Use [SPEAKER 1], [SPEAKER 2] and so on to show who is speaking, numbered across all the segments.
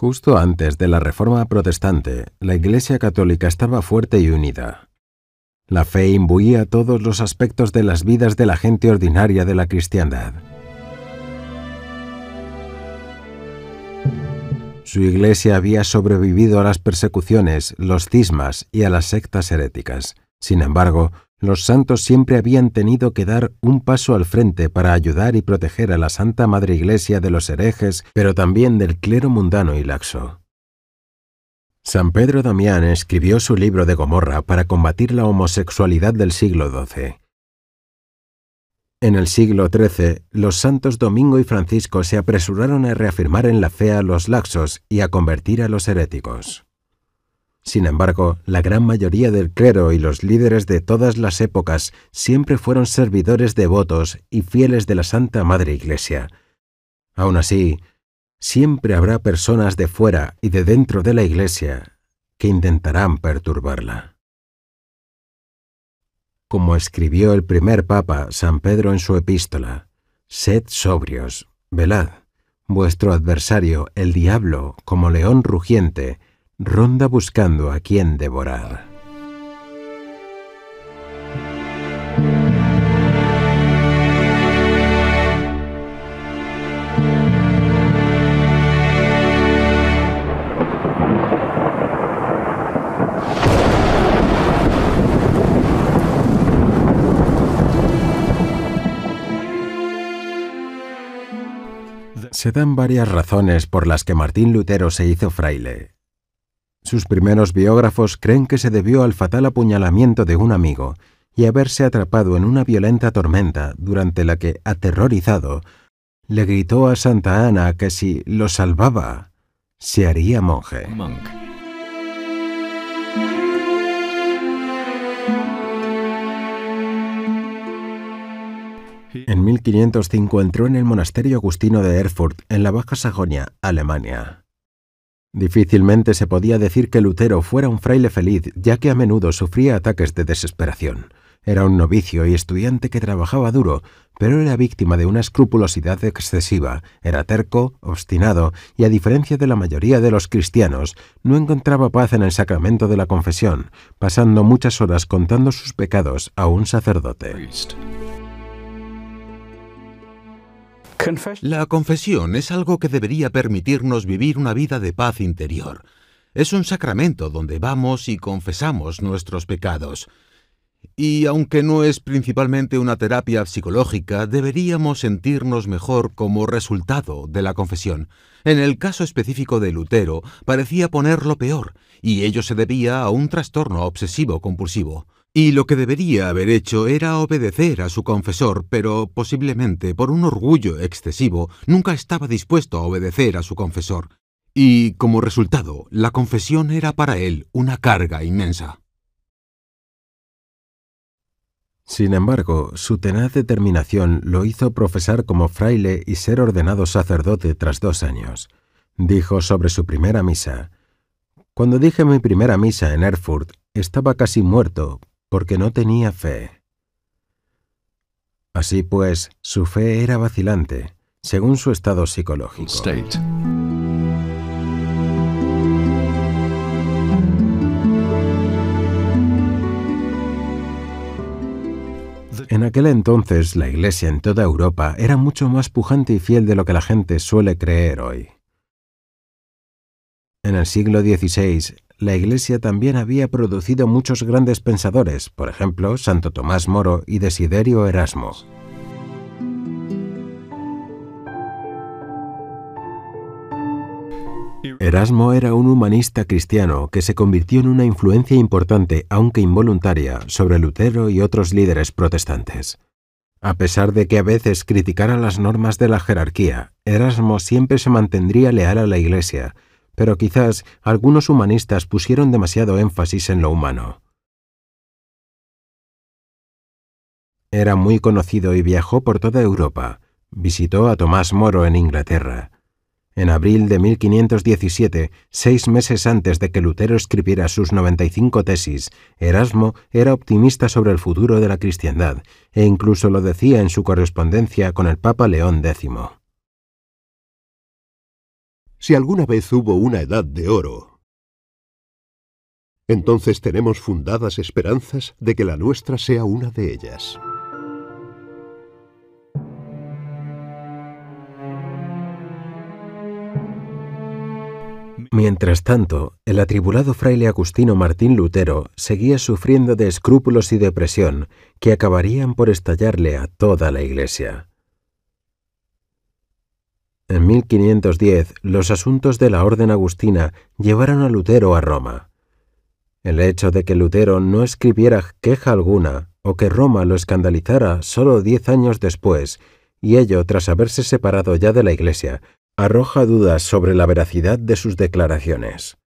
[SPEAKER 1] Justo antes de la Reforma Protestante, la Iglesia Católica estaba fuerte y unida. La fe imbuía todos los aspectos de las vidas de la gente ordinaria de la cristiandad. Su iglesia había sobrevivido a las persecuciones, los cismas y a las sectas heréticas. Sin embargo, los santos siempre habían tenido que dar un paso al frente para ayudar y proteger a la Santa Madre Iglesia de los herejes, pero también del clero mundano y laxo. San Pedro Damián escribió su libro de Gomorra para combatir la homosexualidad del siglo XII. En el siglo XIII, los santos Domingo y Francisco se apresuraron a reafirmar en la fe a los laxos y a convertir a los heréticos. Sin embargo, la gran mayoría del clero y los líderes de todas las épocas siempre fueron servidores devotos y fieles de la Santa Madre Iglesia. Aún así, siempre habrá personas de fuera y de dentro de la Iglesia que intentarán perturbarla. Como escribió el primer Papa San Pedro en su epístola, sed sobrios, velad. Vuestro adversario, el diablo, como león rugiente, ronda buscando a quien devorar. Se dan varias razones por las que Martín Lutero se hizo fraile, sus primeros biógrafos creen que se debió al fatal apuñalamiento de un amigo y haberse atrapado en una violenta tormenta durante la que, aterrorizado, le gritó a Santa Ana que si lo salvaba, se haría monje. En 1505 entró en el monasterio agustino de Erfurt, en la Baja Sajonia, Alemania. Difícilmente se podía decir que Lutero fuera un fraile feliz, ya que a menudo sufría ataques de desesperación. Era un novicio y estudiante que trabajaba duro, pero era víctima de una escrupulosidad excesiva, era terco, obstinado, y a diferencia de la mayoría de los cristianos, no encontraba paz en el sacramento de la confesión, pasando muchas horas contando sus pecados a un sacerdote. La confesión es algo que debería permitirnos vivir una vida de paz interior. Es un sacramento donde vamos y confesamos nuestros pecados. Y aunque no es principalmente una terapia psicológica, deberíamos sentirnos mejor como resultado de la confesión. En el caso específico de Lutero, parecía ponerlo peor, y ello se debía a un trastorno obsesivo compulsivo y lo que debería haber hecho era obedecer a su confesor, pero posiblemente por un orgullo excesivo nunca estaba dispuesto a obedecer a su confesor, y como resultado la confesión era para él una carga inmensa. Sin embargo, su tenaz determinación lo hizo profesar como fraile y ser ordenado sacerdote tras dos años. Dijo sobre su primera misa, Cuando dije mi primera misa en Erfurt, estaba casi muerto porque no tenía fe. Así pues, su fe era vacilante, según su estado psicológico. En aquel entonces la Iglesia en toda Europa era mucho más pujante y fiel de lo que la gente suele creer hoy. En el siglo XVI, la Iglesia también había producido muchos grandes pensadores, por ejemplo, Santo Tomás Moro y Desiderio Erasmo. Erasmo era un humanista cristiano que se convirtió en una influencia importante, aunque involuntaria, sobre Lutero y otros líderes protestantes. A pesar de que a veces criticara las normas de la jerarquía, Erasmo siempre se mantendría leal a la Iglesia pero quizás algunos humanistas pusieron demasiado énfasis en lo humano. Era muy conocido y viajó por toda Europa. Visitó a Tomás Moro en Inglaterra. En abril de 1517, seis meses antes de que Lutero escribiera sus 95 tesis, Erasmo era optimista sobre el futuro de la cristiandad, e incluso lo decía en su correspondencia con el Papa León X.
[SPEAKER 2] Si alguna vez hubo una edad de oro, entonces tenemos fundadas esperanzas de que la nuestra sea una de ellas.
[SPEAKER 1] Mientras tanto, el atribulado fraile Agustino Martín Lutero seguía sufriendo de escrúpulos y depresión que acabarían por estallarle a toda la Iglesia. En 1510, los asuntos de la orden agustina llevaron a Lutero a Roma. El hecho de que Lutero no escribiera queja alguna o que Roma lo escandalizara solo diez años después, y ello tras haberse separado ya de la Iglesia, arroja dudas sobre la veracidad de sus declaraciones.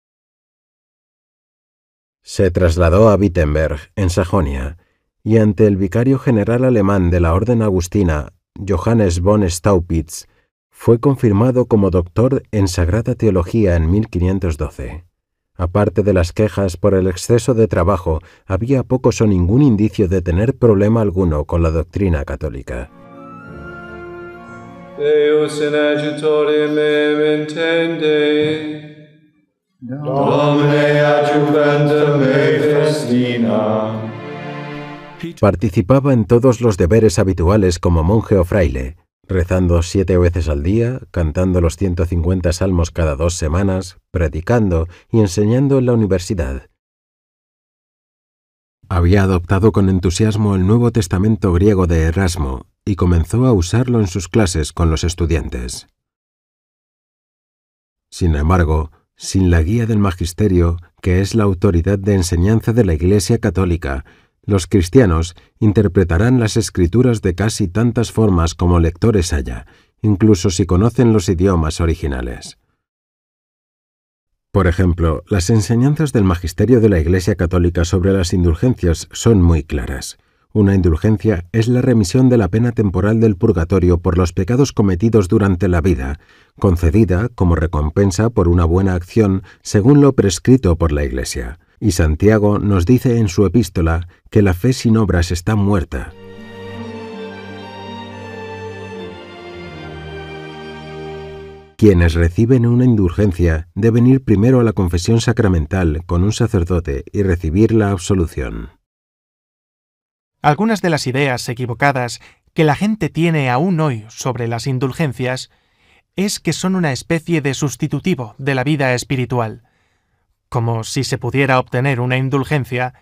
[SPEAKER 1] Se trasladó a Wittenberg, en Sajonia, y ante el vicario general alemán de la Orden Agustina, Johannes von Staupitz, fue confirmado como doctor en Sagrada Teología en 1512. Aparte de las quejas por el exceso de trabajo, había pocos o ningún indicio de tener problema alguno con la doctrina católica. Participaba en todos los deberes habituales como monje o fraile, rezando siete veces al día, cantando los 150 salmos cada dos semanas, predicando y enseñando en la universidad. Había adoptado con entusiasmo el Nuevo Testamento griego de Erasmo y comenzó a usarlo en sus clases con los estudiantes. Sin embargo, sin la guía del magisterio, que es la autoridad de enseñanza de la Iglesia Católica los cristianos interpretarán las escrituras de casi tantas formas como lectores haya, incluso si conocen los idiomas originales. Por ejemplo, las enseñanzas del magisterio de la Iglesia Católica sobre las indulgencias son muy claras. Una indulgencia es la remisión de la pena temporal del purgatorio por los pecados cometidos durante la vida, concedida como recompensa por una buena acción según lo prescrito por la Iglesia. Y Santiago nos dice en su epístola que la fe sin obras está muerta. Quienes reciben una indulgencia deben ir primero a la confesión sacramental con un sacerdote y recibir la absolución. Algunas de las
[SPEAKER 3] ideas equivocadas que la gente tiene aún hoy sobre las indulgencias es que son una especie de sustitutivo de la vida espiritual como si se pudiera obtener una indulgencia,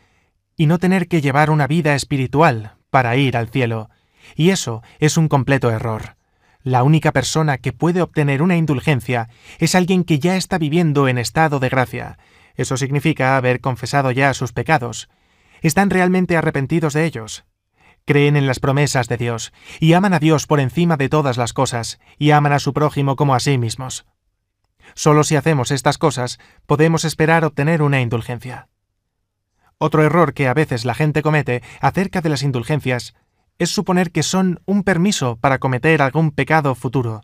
[SPEAKER 3] y no tener que llevar una vida espiritual para ir al cielo, y eso es un completo error. La única persona que puede obtener una indulgencia es alguien que ya está viviendo en estado de gracia. Eso significa haber confesado ya sus pecados. Están realmente arrepentidos de ellos. Creen en las promesas de Dios y aman a Dios por encima de todas las cosas y aman a su prójimo como a sí mismos. Solo si hacemos estas cosas podemos esperar obtener una indulgencia. Otro error que a veces la gente comete acerca de las indulgencias es suponer que son un permiso para cometer algún pecado futuro,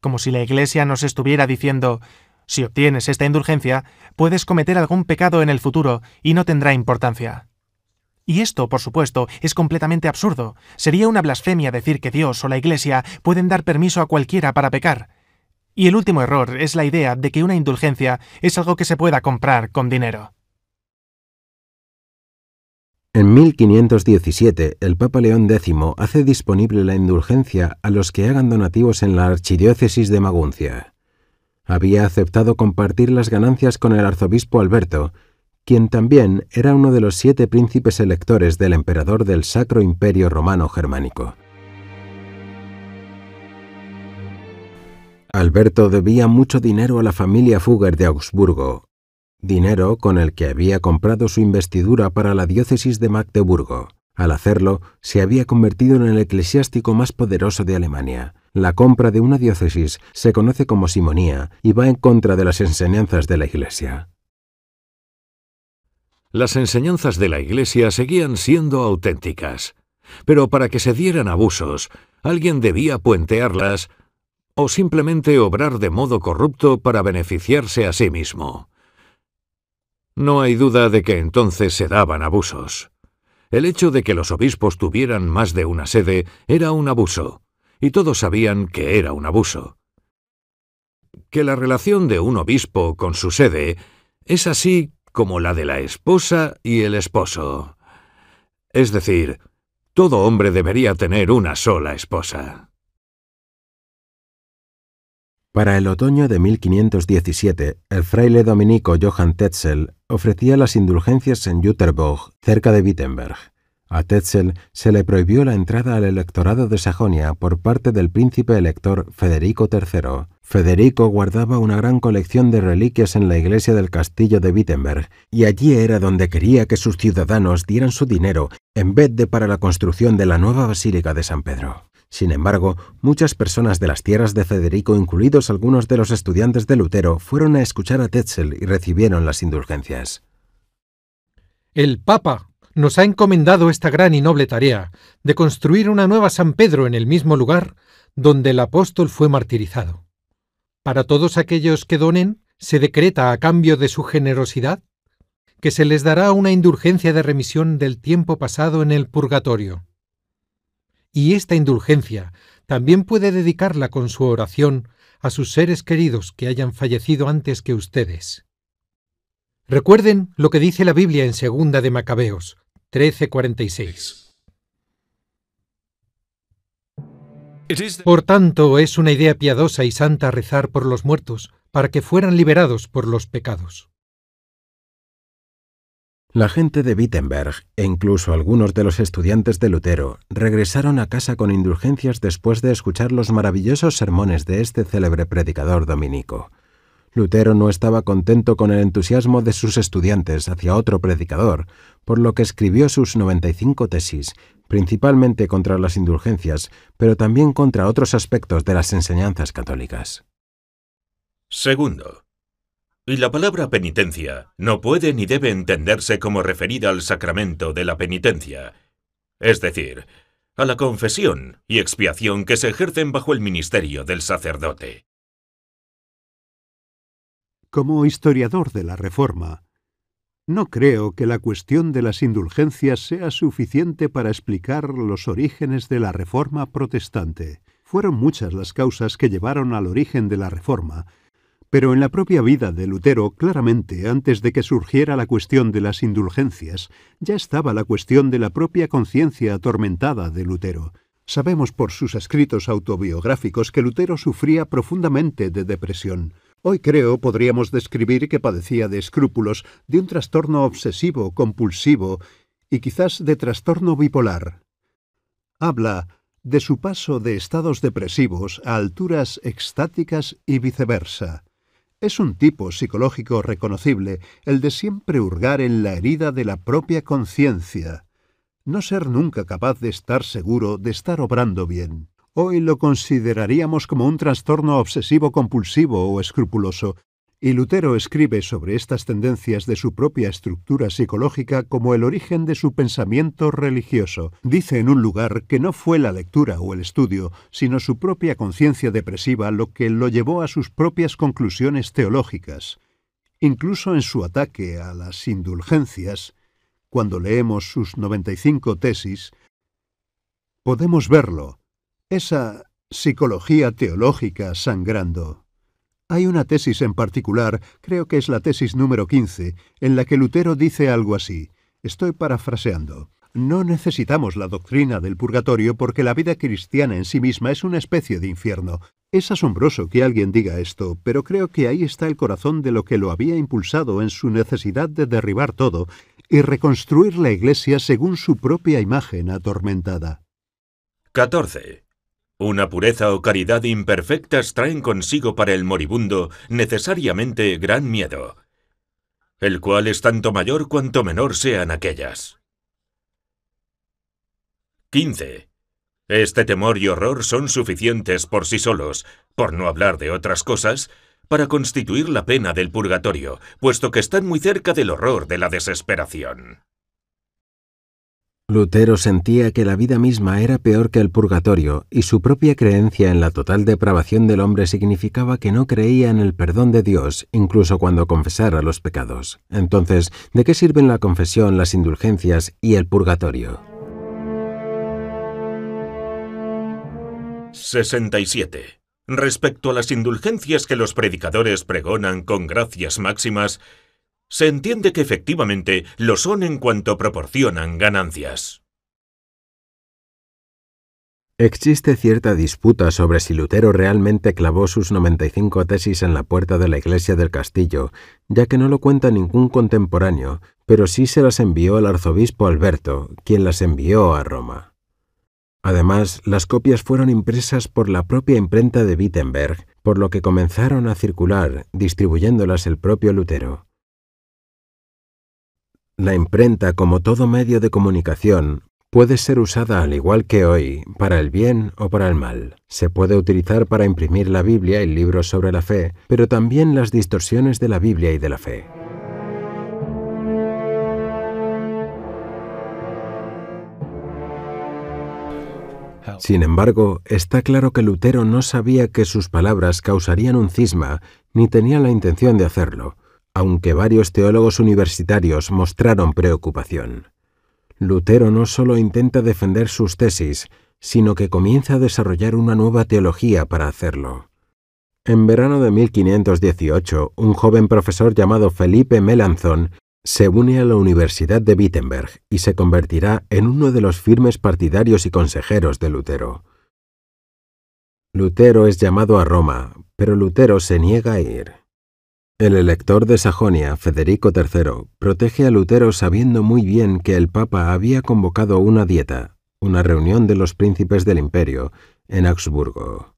[SPEAKER 3] como si la Iglesia nos estuviera diciendo, si obtienes esta indulgencia, puedes cometer algún pecado en el futuro y no tendrá importancia. Y esto, por supuesto, es completamente absurdo. Sería una blasfemia decir que Dios o la Iglesia pueden dar permiso a cualquiera para pecar, y el último error es la idea de que una indulgencia es algo que se pueda comprar con dinero.
[SPEAKER 1] En 1517, el Papa León X hace disponible la indulgencia a los que hagan donativos en la archidiócesis de Maguncia. Había aceptado compartir las ganancias con el arzobispo Alberto, quien también era uno de los siete príncipes electores del emperador del Sacro Imperio Romano Germánico. Alberto debía mucho dinero a la familia Fugger de Augsburgo, dinero con el que había comprado su investidura para la diócesis de Magdeburgo. Al hacerlo, se había convertido en el eclesiástico más poderoso de Alemania. La compra de una diócesis se conoce como simonía y va en contra de las enseñanzas de la Iglesia.
[SPEAKER 4] Las enseñanzas de la Iglesia seguían siendo auténticas, pero para que se dieran abusos, alguien debía puentearlas o simplemente obrar de modo corrupto para beneficiarse a sí mismo. No hay duda de que entonces se daban abusos. El hecho de que los obispos tuvieran más de una sede era un abuso, y todos sabían que era un abuso. Que la relación de un obispo con su sede es así como la de la esposa y el esposo. Es decir, todo hombre debería tener una sola esposa.
[SPEAKER 1] Para el otoño de 1517, el fraile dominico Johann Tetzel ofrecía las indulgencias en Uterburg, cerca de Wittenberg. A Tetzel se le prohibió la entrada al electorado de Sajonia por parte del príncipe elector Federico III. Federico guardaba una gran colección de reliquias en la iglesia del castillo de Wittenberg, y allí era donde quería que sus ciudadanos dieran su dinero en vez de para la construcción de la nueva basílica de San Pedro. Sin embargo, muchas personas de las tierras de Federico, incluidos algunos de los estudiantes de Lutero, fueron a escuchar a Tetzel y recibieron las indulgencias. El Papa nos ha encomendado esta gran y noble tarea de construir una nueva San Pedro en el mismo lugar donde el apóstol fue martirizado. Para todos aquellos que donen, se decreta a cambio de su generosidad que se les dará una indulgencia de remisión del tiempo pasado en el purgatorio y esta indulgencia también puede dedicarla con su oración a sus seres queridos que hayan fallecido antes que ustedes. Recuerden lo que dice la Biblia en Segunda de Macabeos 13:46. Por tanto, es una idea piadosa y santa rezar por los muertos para que fueran liberados por los pecados. La gente de Wittenberg e incluso algunos de los estudiantes de Lutero regresaron a casa con indulgencias después de escuchar los maravillosos sermones de este célebre predicador dominico. Lutero no estaba contento con el entusiasmo de sus estudiantes hacia otro predicador, por lo que escribió sus 95 tesis, principalmente contra las indulgencias, pero también contra otros aspectos de las enseñanzas católicas.
[SPEAKER 5] Segundo, y la palabra penitencia no puede ni debe entenderse como referida al sacramento de la penitencia, es decir, a la confesión y expiación que se ejercen bajo el ministerio del sacerdote.
[SPEAKER 2] Como historiador de la Reforma, no creo que la cuestión de las indulgencias sea suficiente para explicar los orígenes de la Reforma protestante. Fueron muchas las causas que llevaron al origen de la Reforma, pero en la propia vida de Lutero, claramente, antes de que surgiera la cuestión de las indulgencias, ya estaba la cuestión de la propia conciencia atormentada de Lutero. Sabemos por sus escritos autobiográficos que Lutero sufría profundamente de depresión. Hoy creo podríamos describir que padecía de escrúpulos, de un trastorno obsesivo, compulsivo y quizás de trastorno bipolar. Habla de su paso de estados depresivos a alturas extáticas y viceversa es un tipo psicológico reconocible, el de siempre hurgar en la herida de la propia conciencia, no ser nunca capaz de estar seguro, de estar obrando bien. Hoy lo consideraríamos como un trastorno obsesivo compulsivo o escrupuloso, y Lutero escribe sobre estas tendencias de su propia estructura psicológica como el origen de su pensamiento religioso. Dice en un lugar que no fue la lectura o el estudio, sino su propia conciencia depresiva lo que lo llevó a sus propias conclusiones teológicas. Incluso en su ataque a las indulgencias, cuando leemos sus 95 tesis, podemos verlo, esa psicología teológica sangrando. Hay una tesis en particular, creo que es la tesis número 15, en la que Lutero dice algo así. Estoy parafraseando. No necesitamos la doctrina del purgatorio porque la vida cristiana en sí misma es una especie de infierno. Es asombroso que alguien diga esto, pero creo que ahí está el corazón de lo que lo había impulsado en su necesidad de derribar todo y reconstruir la iglesia según su propia imagen atormentada.
[SPEAKER 5] 14. Una pureza o caridad imperfectas traen consigo para el moribundo necesariamente gran miedo, el cual es tanto mayor cuanto menor sean aquellas. 15. Este temor y horror son suficientes por sí solos, por no hablar de otras cosas, para constituir la pena del purgatorio, puesto que están muy cerca del horror de la desesperación.
[SPEAKER 1] Lutero sentía que la vida misma era peor que el purgatorio y su propia creencia en la total depravación del hombre significaba que no creía en el perdón de Dios incluso cuando confesara los pecados. Entonces, ¿de qué sirven la confesión, las indulgencias y el purgatorio?
[SPEAKER 5] 67. Respecto a las indulgencias que los predicadores pregonan con gracias máximas, se entiende que efectivamente lo son en cuanto proporcionan ganancias.
[SPEAKER 1] Existe cierta disputa sobre si Lutero realmente clavó sus 95 tesis en la puerta de la iglesia del castillo, ya que no lo cuenta ningún contemporáneo, pero sí se las envió al arzobispo Alberto, quien las envió a Roma. Además, las copias fueron impresas por la propia imprenta de Wittenberg, por lo que comenzaron a circular, distribuyéndolas el propio Lutero. La imprenta, como todo medio de comunicación, puede ser usada al igual que hoy, para el bien o para el mal. Se puede utilizar para imprimir la Biblia y libros sobre la fe, pero también las distorsiones de la Biblia y de la fe. Sin embargo, está claro que Lutero no sabía que sus palabras causarían un cisma, ni tenía la intención de hacerlo aunque varios teólogos universitarios mostraron preocupación. Lutero no solo intenta defender sus tesis, sino que comienza a desarrollar una nueva teología para hacerlo. En verano de 1518, un joven profesor llamado Felipe Melanzón se une a la Universidad de Wittenberg y se convertirá en uno de los firmes partidarios y consejeros de Lutero. Lutero es llamado a Roma, pero Lutero se niega a ir. El elector de Sajonia, Federico III, protege a Lutero sabiendo muy bien que el Papa había convocado una dieta, una reunión de los príncipes del imperio, en Augsburgo.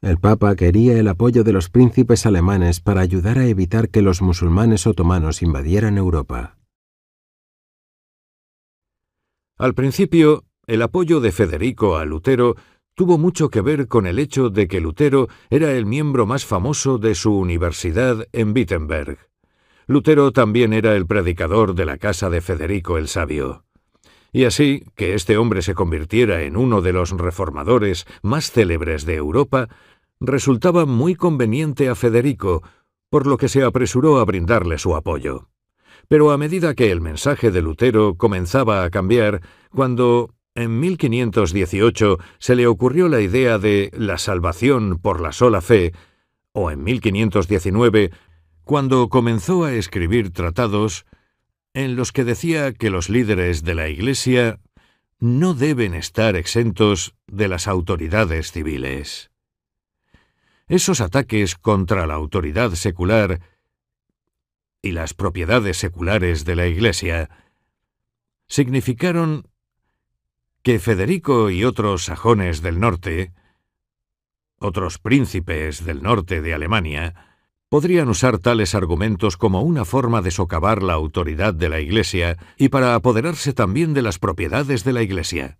[SPEAKER 1] El Papa quería el apoyo de los príncipes alemanes para ayudar a evitar que los musulmanes otomanos invadieran Europa.
[SPEAKER 4] Al principio, el apoyo de Federico a Lutero tuvo mucho que ver con el hecho de que Lutero era el miembro más famoso de su universidad en Wittenberg. Lutero también era el predicador de la casa de Federico el Sabio. Y así, que este hombre se convirtiera en uno de los reformadores más célebres de Europa, resultaba muy conveniente a Federico, por lo que se apresuró a brindarle su apoyo. Pero a medida que el mensaje de Lutero comenzaba a cambiar, cuando, en 1518 se le ocurrió la idea de la salvación por la sola fe, o en 1519, cuando comenzó a escribir tratados en los que decía que los líderes de la Iglesia no deben estar exentos de las autoridades civiles. Esos ataques contra la autoridad secular y las propiedades seculares de la Iglesia significaron que Federico y otros sajones del norte, otros príncipes del norte de Alemania, podrían usar tales argumentos como una forma de socavar la autoridad de la Iglesia y para apoderarse también de las propiedades de la Iglesia.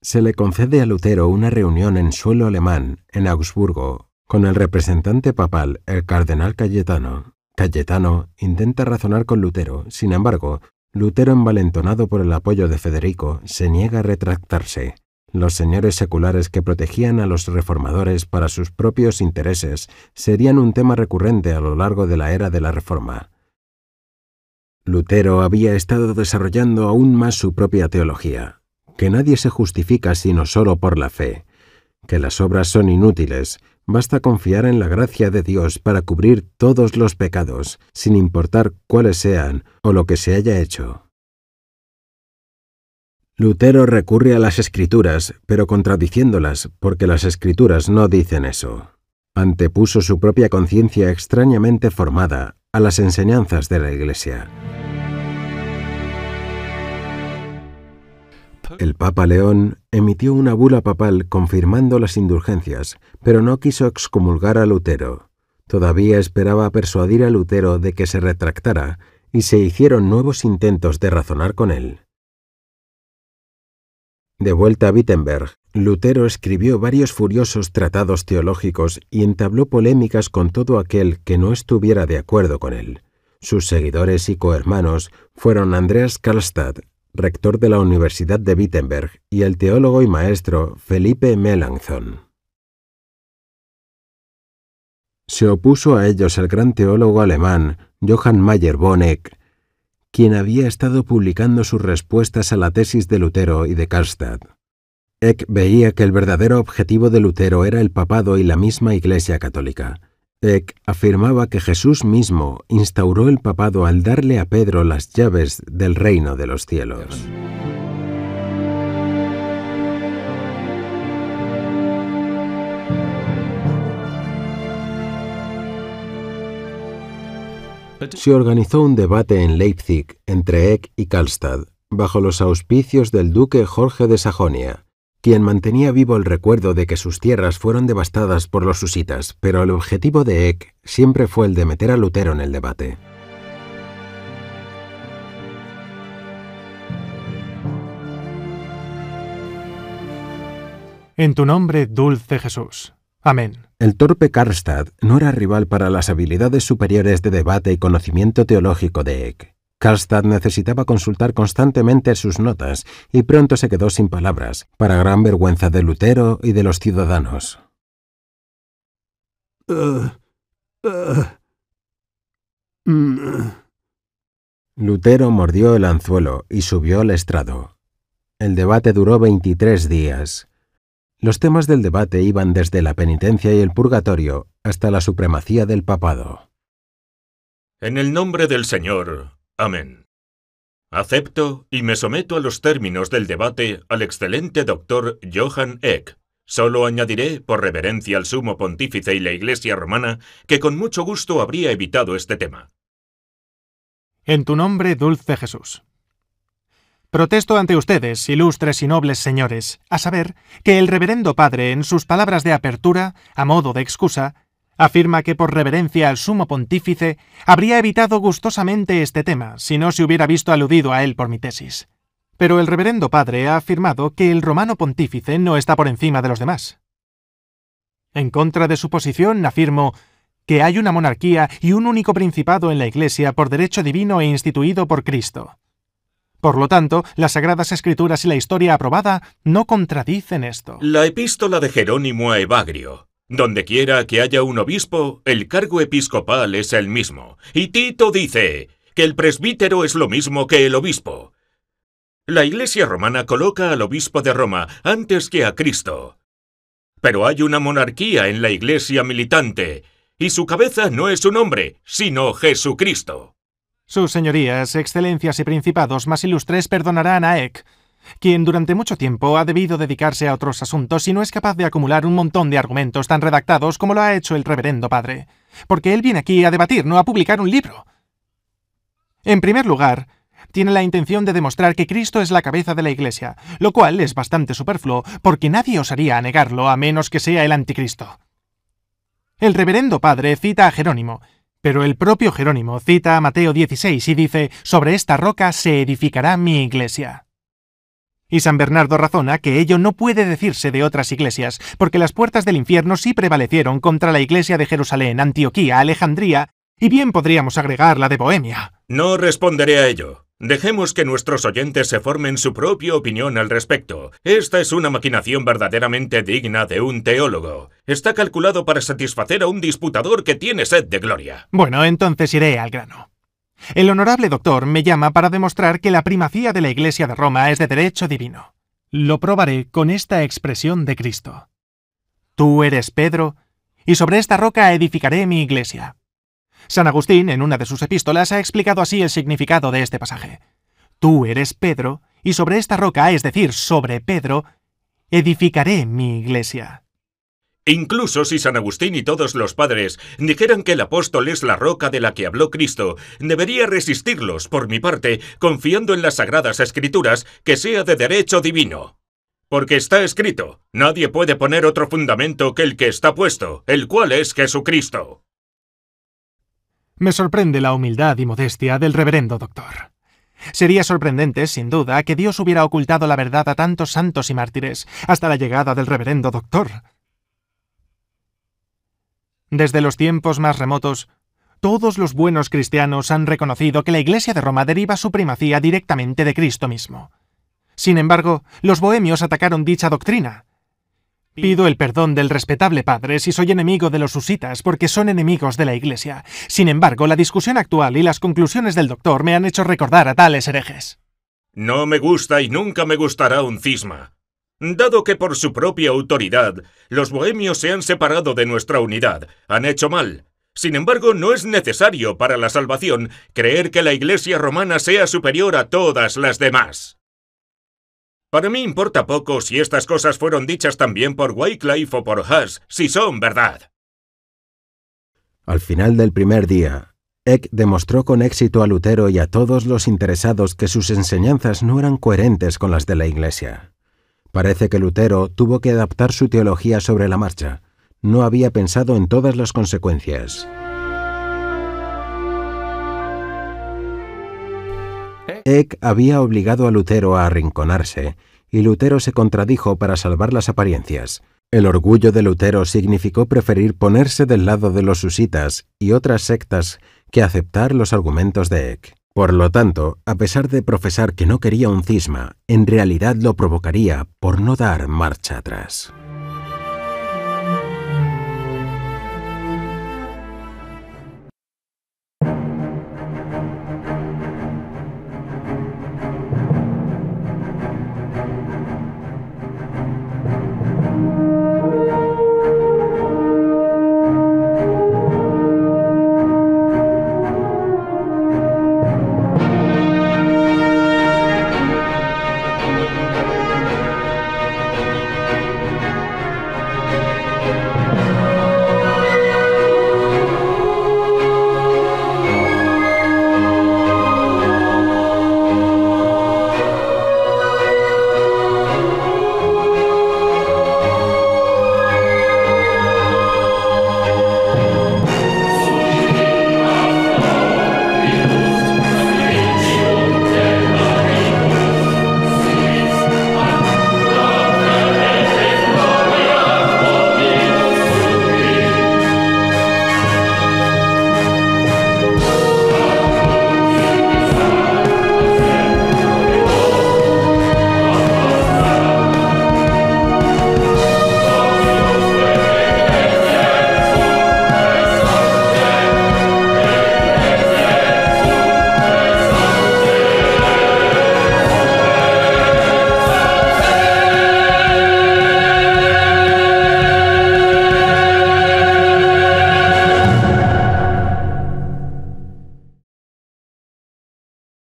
[SPEAKER 1] Se le concede a Lutero una reunión en suelo alemán, en Augsburgo, con el representante papal, el cardenal Cayetano. Cayetano intenta razonar con Lutero, sin embargo, Lutero, envalentonado por el apoyo de Federico, se niega a retractarse. Los señores seculares que protegían a los reformadores para sus propios intereses serían un tema recurrente a lo largo de la era de la Reforma. Lutero había estado desarrollando aún más su propia teología, que nadie se justifica sino solo por la fe, que las obras son inútiles Basta confiar en la gracia de Dios para cubrir todos los pecados, sin importar cuáles sean o lo que se haya hecho. Lutero recurre a las escrituras, pero contradiciéndolas, porque las escrituras no dicen eso. Antepuso su propia conciencia extrañamente formada a las enseñanzas de la Iglesia. El Papa León emitió una bula papal confirmando las indulgencias, pero no quiso excomulgar a Lutero. Todavía esperaba persuadir a Lutero de que se retractara, y se hicieron nuevos intentos de razonar con él. De vuelta a Wittenberg, Lutero escribió varios furiosos tratados teológicos y entabló polémicas con todo aquel que no estuviera de acuerdo con él. Sus seguidores y cohermanos fueron Andreas Karlstadt, rector de la Universidad de Wittenberg, y el teólogo y maestro Felipe Melanchthon. Se opuso a ellos el gran teólogo alemán Johann Mayer Eck, quien había estado publicando sus respuestas a la tesis de Lutero y de Karlstadt. Eck veía que el verdadero objetivo de Lutero era el papado y la misma Iglesia católica Eck afirmaba que Jesús mismo instauró el papado al darle a Pedro las llaves del reino de los cielos. Se organizó un debate en Leipzig entre Eck y Karlstad bajo los auspicios del duque Jorge de Sajonia, quien mantenía vivo el recuerdo de que sus tierras fueron devastadas por los susitas, pero el objetivo de Eck siempre fue el de meter a Lutero en el debate.
[SPEAKER 3] En tu nombre, dulce Jesús. Amén.
[SPEAKER 1] El torpe Karstad no era rival para las habilidades superiores de debate y conocimiento teológico de Eck. Karlstad necesitaba consultar constantemente sus notas y pronto se quedó sin palabras, para gran vergüenza de Lutero y de los ciudadanos. Lutero mordió el anzuelo y subió al estrado. El debate duró 23 días. Los temas del debate iban desde la penitencia y el purgatorio hasta la supremacía del papado.
[SPEAKER 5] En el nombre del Señor, Amén. Acepto y me someto a los términos del debate al excelente doctor Johann Eck. Solo añadiré, por reverencia al sumo pontífice y la Iglesia romana, que con mucho gusto habría evitado este tema.
[SPEAKER 3] En tu nombre, dulce Jesús. Protesto ante ustedes, ilustres y nobles señores, a saber, que el reverendo padre, en sus palabras de apertura, a modo de excusa, afirma que por reverencia al sumo pontífice habría evitado gustosamente este tema si no se hubiera visto aludido a él por mi tesis. Pero el reverendo padre ha afirmado que el romano pontífice no está por encima de los demás. En contra de su posición afirmo que hay una monarquía y un único principado en la Iglesia por derecho divino e instituido por Cristo. Por lo tanto, las Sagradas Escrituras y la historia aprobada no contradicen esto.
[SPEAKER 5] La epístola de Jerónimo a Evagrio donde quiera que haya un obispo, el cargo episcopal es el mismo. Y Tito dice que el presbítero es lo mismo que el obispo. La Iglesia romana coloca al obispo de Roma antes que a Cristo. Pero hay una monarquía en la Iglesia militante, y su cabeza no es un hombre, sino Jesucristo.
[SPEAKER 3] Sus señorías, excelencias y principados más ilustres perdonarán a Eck quien durante mucho tiempo ha debido dedicarse a otros asuntos y no es capaz de acumular un montón de argumentos tan redactados como lo ha hecho el reverendo padre, porque él viene aquí a debatir, no a publicar un libro. En primer lugar, tiene la intención de demostrar que Cristo es la cabeza de la Iglesia, lo cual es bastante superfluo, porque nadie osaría negarlo a menos que sea el anticristo. El reverendo padre cita a Jerónimo, pero el propio Jerónimo cita a Mateo 16 y dice, sobre esta roca se edificará mi iglesia. Y San Bernardo razona que ello no puede decirse de otras iglesias, porque las puertas del infierno sí prevalecieron contra la iglesia de Jerusalén, Antioquía, Alejandría, y bien podríamos agregar la de Bohemia.
[SPEAKER 5] No responderé a ello. Dejemos que nuestros oyentes se formen su propia opinión al respecto. Esta es una maquinación verdaderamente digna de un teólogo. Está calculado para satisfacer a un disputador que tiene sed de gloria.
[SPEAKER 3] Bueno, entonces iré al grano. El honorable doctor me llama para demostrar que la primacía de la Iglesia de Roma es de derecho divino. Lo probaré con esta expresión de Cristo. Tú eres Pedro, y sobre esta roca edificaré mi iglesia. San Agustín, en una de sus epístolas, ha explicado así el significado de este pasaje. Tú eres Pedro, y sobre esta roca, es decir, sobre Pedro, edificaré mi iglesia.
[SPEAKER 5] Incluso si San Agustín y todos los padres dijeran que el apóstol es la roca de la que habló Cristo, debería resistirlos, por mi parte, confiando en las sagradas escrituras que sea de derecho divino. Porque está escrito, nadie puede poner otro fundamento que el que está puesto, el cual es Jesucristo.
[SPEAKER 3] Me sorprende la humildad y modestia del reverendo doctor. Sería sorprendente, sin duda, que Dios hubiera ocultado la verdad a tantos santos y mártires hasta la llegada del reverendo doctor. Desde los tiempos más remotos, todos los buenos cristianos han reconocido que la Iglesia de Roma deriva su primacía directamente de Cristo mismo. Sin embargo, los bohemios atacaron dicha doctrina. Pido el perdón del respetable padre si soy enemigo de los usitas porque son enemigos de la Iglesia. Sin embargo, la discusión actual y las conclusiones del doctor me han hecho recordar a tales herejes.
[SPEAKER 5] No me gusta y nunca me gustará un cisma. Dado que por su propia autoridad, los bohemios se han separado de nuestra unidad, han hecho mal. Sin embargo, no es necesario para la salvación creer que la Iglesia romana sea superior a todas las demás. Para mí importa poco si estas cosas fueron dichas también por Wycliffe o por Haas, si son verdad.
[SPEAKER 1] Al final del primer día, Eck demostró con éxito a Lutero y a todos los interesados que sus enseñanzas no eran coherentes con las de la Iglesia. Parece que Lutero tuvo que adaptar su teología sobre la marcha. No había pensado en todas las consecuencias. Eh. Eck había obligado a Lutero a arrinconarse, y Lutero se contradijo para salvar las apariencias. El orgullo de Lutero significó preferir ponerse del lado de los susitas y otras sectas que aceptar los argumentos de Eck. Por lo tanto, a pesar de profesar que no quería un cisma, en realidad lo provocaría por no dar marcha atrás.